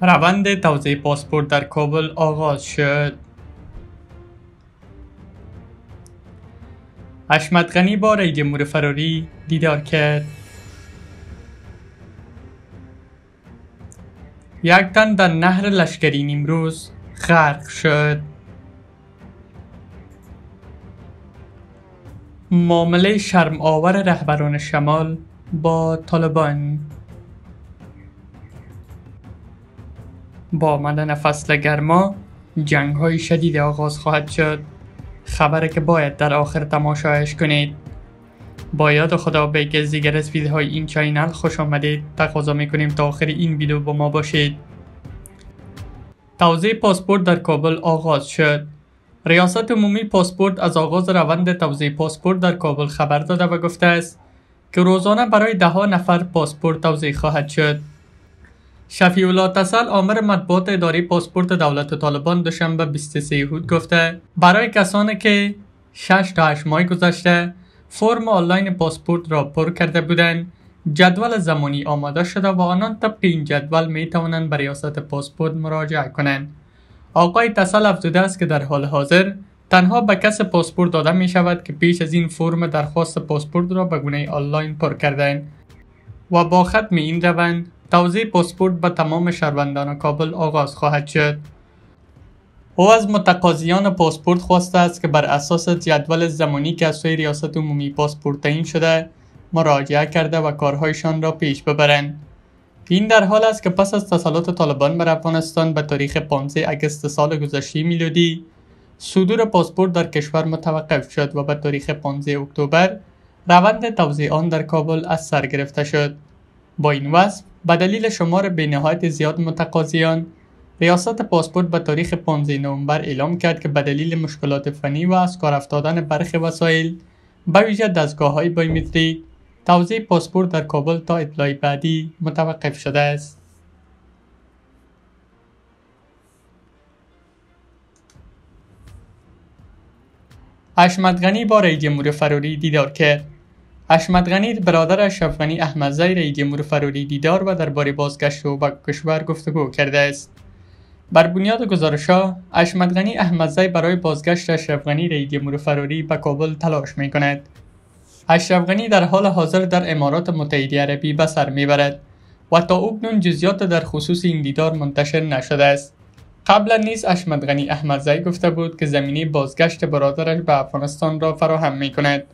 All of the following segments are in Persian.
روند توزیع پاسپورت در کابل آغاز شد. اشمت غنی با جمهور فراری دیدار کرد. یک تن در نهر لشکری نیمروز غرق شد. معامله شرم آور رهبران شمال با طالبان با آمدن فصل گرما جنگ های شدید آغاز خواهد شد خبری که باید در آخر تماشایش کنید با یاد خدا به از دیگر از ویدیوهای این چینل خوش آمدید تقاضا میکنیم تا آخر این ویدیو با ما باشید توزیع پاسپورت در کابل آغاز شد ریاست عمومی پاسپورت از آغاز روند توزیع پاسپورت در کابل خبر داده و گفته است که روزانه برای ده ها نفر پاسپورت توزیع خواهد شد شفیع الله تسل آمر مطبوعات اداره پاسپورت دولت طالبان دوشنبه 23 هود گفته برای کسانی که 6 تا 8 ماه گذشته فرم آنلاین پاسپورت را پر کرده بودند جدول زمانی آماده شده و آنان طبق این جدول می توانند به ریاست پاسپورت مراجعه کنند آقای تسل افزوده است که در حال حاضر تنها به کس پاسپورت داده می شود که پیش از این فرم درخواست پاسپورت را به گونه آنلاین پر کردند و با ختم این روند توضیح پاسپورت به تمام شهروندان کابل آغاز خواهد شد او از متقاضیان پاسپورت خواسته است که بر اساس جدول زمانی که از سوی ریاست عمومی پاسپورت تعیین شده مراجعه کرده و کارهایشان را پیش ببرند این در حال است که پس از تسلط طالبان بر افغانستان به تاریخ 15 اگست سال گذشته میلادی صدور پاسپورت در کشور متوقف شد و به تاریخ 15 اکتبر روند توزیع آن در کابل از سر گرفته شد با این وضع به دلیل شمار به زیاد متقاضیان ریاست پاسپورت به تاریخ 15 نومبر اعلام کرد که به دلیل مشکلات فنی و از کار افتادن برخی وسایل به ویژه دستگاه های بایومتریک توزیع پاسپورت در کابل تا اطلاع بعدی متوقف شده است اشمت غنی با رئیس جمهور دیدار کرد حشمت غنی برادر احمد احمدزی رئید جمهور فراری دیدار و درباره بازگشت او به کشور گفتگو کرده است بر بنیاد گزارش‌ها اشمدغنی غنی احمدزی برای بازگشت اشرف غنی رئید جمهور به کابل تلاش می‌کند اشرف غنی در حال حاضر در امارات متحده عربی به سر برد و تا اکنون جزئیات در خصوص این دیدار منتشر نشده است قبلا نیز اشمدغنی غنی احمدزی گفته بود که زمینه بازگشت برادرش به افغانستان را فراهم می‌کند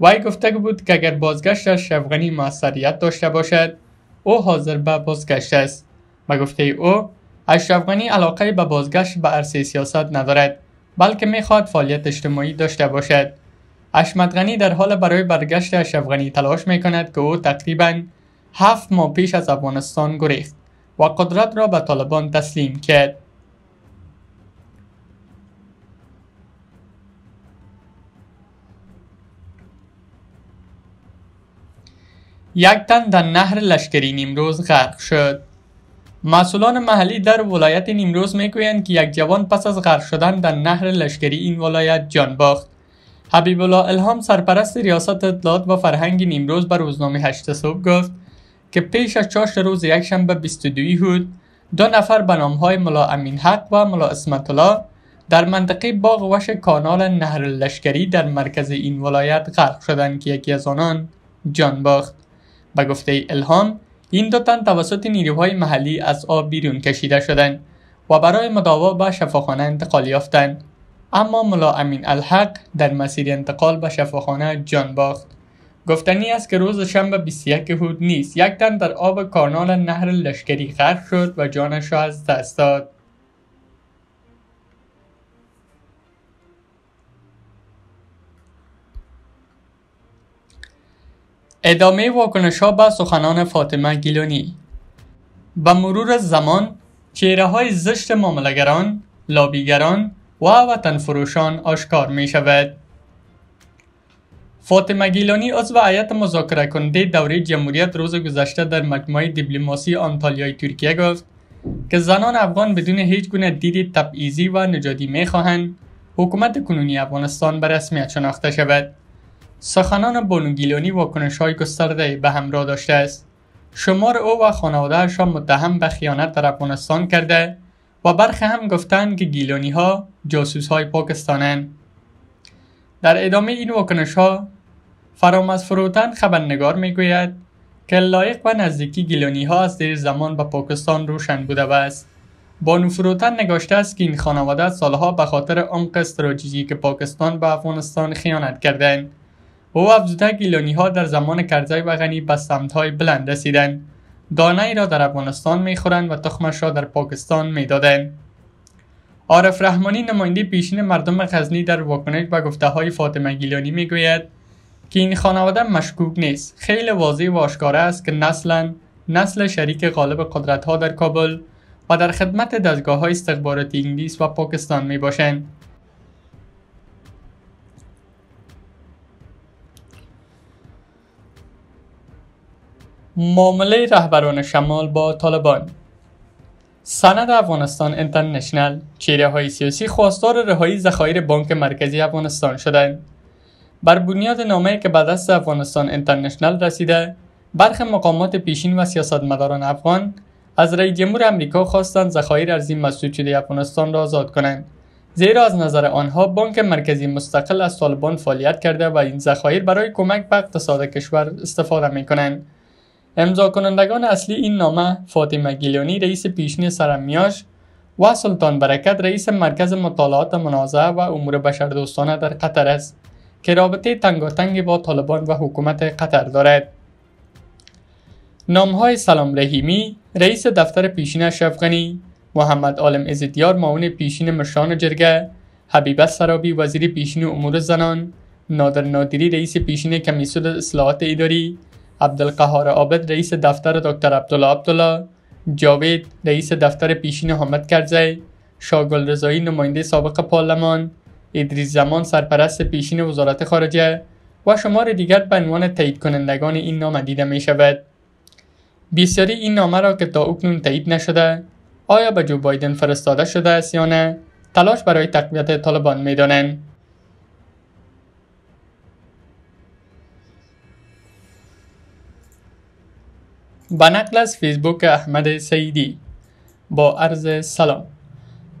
وی گفته بود که اگر بازگشتش شفغنی موثریت داشته باشد او حاضر به بازگشت است به گفته او اشرف علاقه به بازگشت به عرصه سیاست ندارد بلکه میخواهد فعالیت اجتماعی داشته باشد اشمت غنی در حال برای برگشت اشرف تلاش می کند که او تقریبا هفت ماه پیش از افغانستان گریخت و قدرت را به طالبان تسلیم کرد یک تن در نهر لشکری نیمروز غرق شد مسئولان محلی در ولایت نیمروز میگویند که یک جوان پس از غرق شدن در نهر لشکری این ولایت جان باخت حبیب الله الهام سرپرست ریاست اطلاعات و فرهنگ نیمروز بر روزنامه هشت صبح گفت که پیش از چاشت روز یکشنبه 22 هود دو نفر به نامهای ملا امین حق و ملا اسمت الله در منطقه باغ وش کانال نهر لشکری در مرکز این ولایت غرق شدند که یکی از آنان جان باخت به گفته الهام این دو تن توسط نیروهای محلی از آب بیرون کشیده شدند و برای مداوا به شفاخانه انتقال یافتند اما ملا امین الحق در مسیر انتقال به شفاخانه جان باخت گفتنی است که روز شنبه 21 هود نیست یک تن در آب کانال نهر لشکری غرق شد و جانش را از دست داد ادامه واکنش ها به سخنان فاطمه گیلانی به مرور زمان چهره های زشت معاملگران، لابیگران و وطن فروشان آشکار می شود. فاطمه گیلانی عضو عیت مذاکره کننده دوره جمهوریت روز گذشته در مجموعه دیپلماسی آنتالیای ترکیه گفت که زنان افغان بدون هیچ گونه دیدی تبعیضی و نجادی می خواهند، حکومت کنونی افغانستان به رسمیت شناخته شود سخنان بونوگیلونی واکنش های گسترده به همراه داشته است. شمار او و خانوادهش را متهم به خیانت در افغانستان کرده و برخی هم گفتند که گیلونی ها جاسوس های پاکستانند. در ادامه این واکنش ها فرام از فروتن خبرنگار می گوید که لایق و نزدیکی گیلونی ها از دیر زمان به پاکستان روشن بوده است. بانو فروتن نگاشته است که این خانواده سالها به خاطر عمق استراتژیک پاکستان به افغانستان خیانت کردند او افزودک ایلانی ها در زمان کرزی و غنی به سمت های بلند رسیدن. دانه ای را در افغانستان میخورند و تخمش را در پاکستان دادن. عارف رحمانی نماینده پیشین مردم غزنی در واکنش به گفته های فاطمه گیلانی گوید که این خانواده مشکوک نیست خیلی واضح و آشکاره است که نسلا نسل شریک غالب قدرت ها در کابل و در خدمت دستگاه های استخباراتی انگلیس و پاکستان می باشند معامله رهبران شمال با طالبان سند افغانستان انترنشنل چیره های سیاسی خواستار رهایی ذخایر بانک مرکزی افغانستان شدند بر بنیاد نامه که به دست افغانستان انترنشنل رسیده برخ مقامات پیشین و سیاستمداران افغان از رئیس جمهور امریکا خواستند ذخایر ارزی مسدود شده افغانستان را آزاد کنند زیرا از نظر آنها بانک مرکزی مستقل از طالبان فعالیت کرده و این ذخایر برای کمک به اقتصاد کشور استفاده می کنند امضا کنندگان اصلی این نامه فاطمه گیلانی رئیس پیشین سرمیاش و سلطان برکت رئیس مرکز مطالعات منازعه و امور بشردوستانه در قطر است که رابطه تنگاتنگ با طالبان و حکومت قطر دارد. نامهای سلام رحیمی رئیس دفتر پیشین شفغنی محمد عالم ازدیار معاون پیشین مشان جرگه، حبیب سرابی وزیر پیشین امور زنان، نادر نادری رئیس پیشین کمیسیون اصلاحات اداری، عبدالقهار عابد رئیس دفتر دکتر عبدالله عبدالله جاوید رئیس دفتر پیشین حامد کرزی شاگل رضایی نماینده سابق پارلمان ادریس زمان سرپرست پیشین وزارت خارجه و شمار دیگر به عنوان تایید کنندگان این نامه دیده می شود. بسیاری این نامه را که تا اکنون تایید نشده آیا به جو بایدن فرستاده شده است یا نه تلاش برای تقویت طالبان می به نقل از فیسبوک احمد سیدی با عرض سلام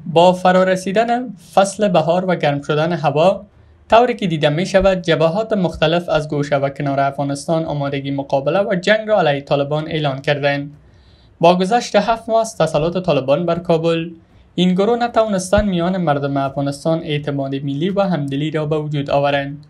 با رسیدن فصل بهار و گرم شدن هوا طوری که دیده می شود جبهات مختلف از گوشه و کنار افغانستان آمادگی مقابله و جنگ را علیه طالبان اعلان کردند با گذشت هفت ماه از تسلط طالبان بر کابل این گروه نتوانستن میان مردم افغانستان اعتماد ملی و همدلی را به وجود آورند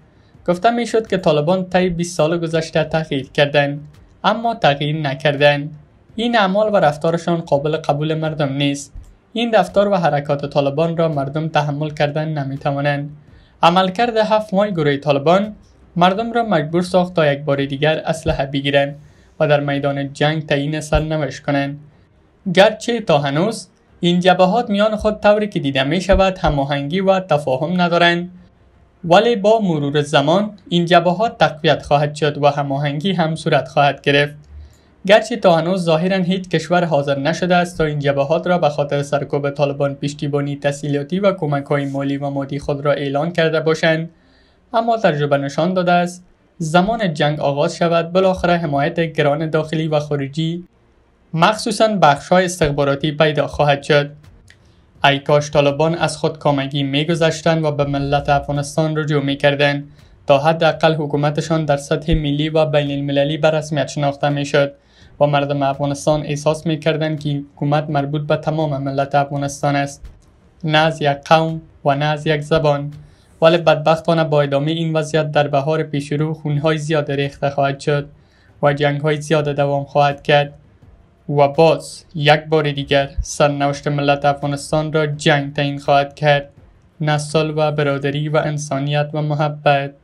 گفته می میشد که طالبان طی 20 سال گذشته تحقیل کردند اما تغییر نکردن این اعمال و رفتارشان قابل قبول مردم نیست این رفتار و حرکات طالبان را مردم تحمل کردن نمیتوانند عملکرد هفت ماه گروه طالبان مردم را مجبور ساخت تا یک بار دیگر اسلحه بگیرند و در میدان جنگ تعیین سرنوشت کنند گرچه تا هنوز این جبهات میان خود طوری که دیده می شود هماهنگی و تفاهم ندارند ولی با مرور زمان این جبهات تقویت خواهد شد و هماهنگی هم صورت خواهد گرفت گرچه تا هنوز ظاهرا هیچ کشور حاضر نشده است تا این جبهات را به خاطر سرکوب طالبان پشتیبانی تسهیلاتی و کمک های مالی و مادی خود را اعلان کرده باشند اما تجربه نشان داده است زمان جنگ آغاز شود بالاخره حمایت گران داخلی و خارجی مخصوصا بخش های استخباراتی پیدا خواهد شد کاش طالبان از خود می گذشتند و به ملت افغانستان رجوع کردند. تا حداقل حکومتشان در سطح ملی و بین المللی به رسمیت شناخته شد و مردم افغانستان احساس میکردند که حکومت مربوط به تمام ملت افغانستان است نه از یک قوم و نه از یک زبان ولی بدبختانه با ادامه این وضعیت در بهار پیشرو خونهای زیاد ریخته خواهد شد و جنگهای زیاد دوام خواهد کرد و باز یک بار دیگر سرنوشت ملت افغانستان را جنگ تعیین خواهد کرد نسل و برادری و انسانیت و محبت